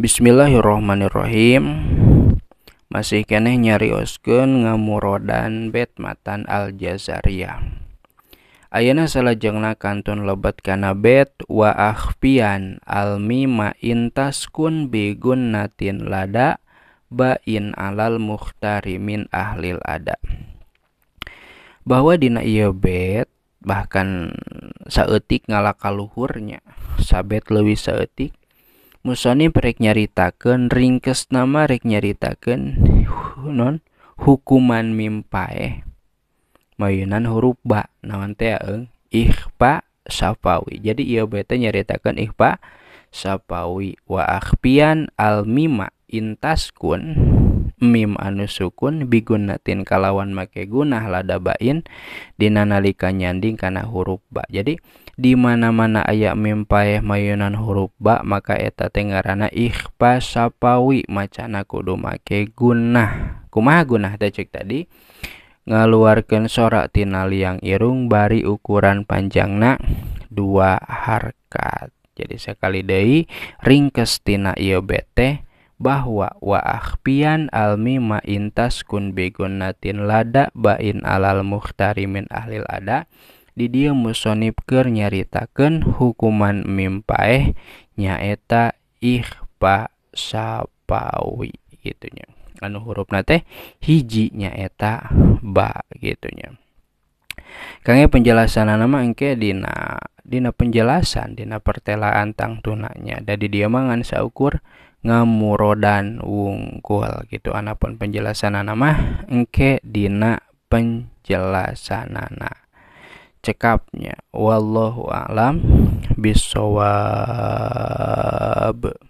Bismillahirrohmanirrohim masih kene oskun ngamurodan bet matan al jazaria Ayana salah jengna kantun lebat kana bet wa akhfian almi ma kun bigun natin lada bain alal muhtari min ahlil ada bahwa dina iya bet bahkan saetik ngalakaluhurnya sabet lewi saetik musonib rek ringkes nama rek nyaritakeun non hukuman mimpae mayunan huruf ba naon teh eung ikhfa safawi jadi ieu bete nyaritakeun ihpa safawi wa akhfian almima kun mim anu sukun bigunatin kalawan make gunah lada bain dina nalika nyanding kana huruf ba jadi di mana-mana aya mim paeh mayunan huruf ba maka eta tengarana ikhfa sapawi macana kudu make gunah kumaha gunah teh cek tadi ngaluarkan sorak tina liang irung bari ukuran panjangna dua harkat jadi sekali Dei ringkes tina iyo bete bahwa wa akhfiyan almi ma intas kun begonatin lada bain alal muhtari min ahlil ada di dia musonibker nyaritakan hukuman mimpaeh nyaeta ikhfa sapawi gitunya anu huruf nate hiji nyaeta ba gitunya Kangge penjelasan nama engke dina Dina penjelasan Dina pertelaan tang tunanya dari mangan saukur dan wungkul gitu anapun penjelasan mah engke Dina penjelasan anak cekapnya wallahu alam bisawab